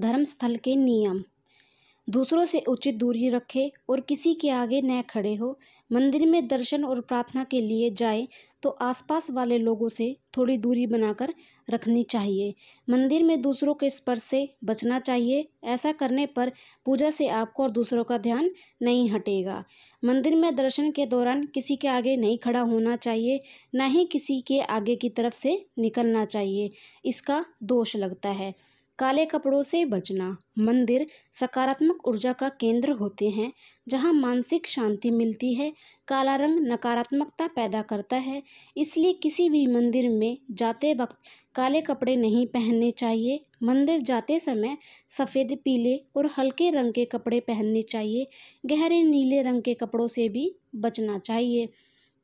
धर्मस्थल के नियम दूसरों से उचित दूरी रखे और किसी के आगे न खड़े हो मंदिर में दर्शन और प्रार्थना के लिए जाए तो आसपास वाले लोगों से थोड़ी दूरी बनाकर रखनी चाहिए मंदिर में दूसरों के स्पर्श से बचना चाहिए ऐसा करने पर पूजा से आपको और दूसरों का ध्यान नहीं हटेगा मंदिर में दर्शन के दौरान किसी के आगे नहीं खड़ा होना चाहिए ना ही किसी के आगे की तरफ से निकलना चाहिए इसका दोष लगता है काले कपड़ों से बचना मंदिर सकारात्मक ऊर्जा का केंद्र होते हैं जहां मानसिक शांति मिलती है काला रंग नकारात्मकता पैदा करता है इसलिए किसी भी मंदिर में जाते वक्त काले कपड़े नहीं पहनने चाहिए मंदिर जाते समय सफ़ेद पीले और हल्के रंग के कपड़े पहनने चाहिए गहरे नीले रंग के कपड़ों से भी बचना चाहिए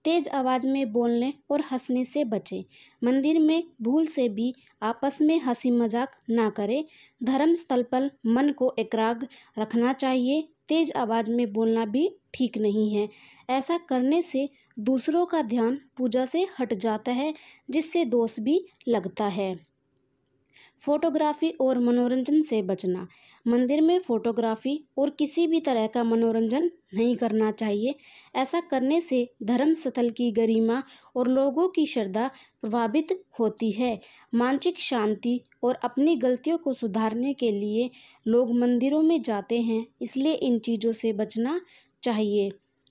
तेज़ आवाज़ में बोलने और हंसने से बचें मंदिर में भूल से भी आपस में हंसी मजाक ना करें धर्म स्थल पर मन को एकराग रखना चाहिए तेज़ आवाज़ में बोलना भी ठीक नहीं है ऐसा करने से दूसरों का ध्यान पूजा से हट जाता है जिससे दोष भी लगता है फ़ोटोग्राफ़ी और मनोरंजन से बचना मंदिर में फ़ोटोग्राफ़ी और किसी भी तरह का मनोरंजन नहीं करना चाहिए ऐसा करने से धर्म स्थल की गरिमा और लोगों की श्रद्धा प्रभावित होती है मानसिक शांति और अपनी गलतियों को सुधारने के लिए लोग मंदिरों में जाते हैं इसलिए इन चीज़ों से बचना चाहिए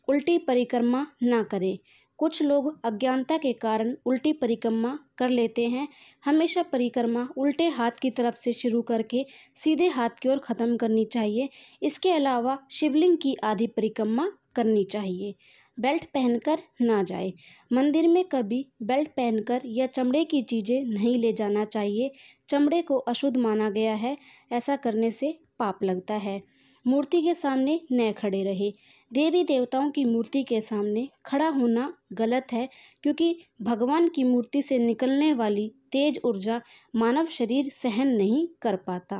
उल्टी परिक्रमा ना करें कुछ लोग अज्ञानता के कारण उल्टी परिक्रमा कर लेते हैं हमेशा परिक्रमा उल्टे हाथ की तरफ से शुरू करके सीधे हाथ की ओर ख़त्म करनी चाहिए इसके अलावा शिवलिंग की आधी परिक्रमा करनी चाहिए बेल्ट पहनकर ना जाए मंदिर में कभी बेल्ट पहनकर या चमड़े की चीज़ें नहीं ले जाना चाहिए चमड़े को अशुद्ध माना गया है ऐसा करने से पाप लगता है मूर्ति के सामने न खड़े रहे देवी देवताओं की मूर्ति के सामने खड़ा होना गलत है क्योंकि भगवान की मूर्ति से निकलने वाली तेज ऊर्जा मानव शरीर सहन नहीं कर पाता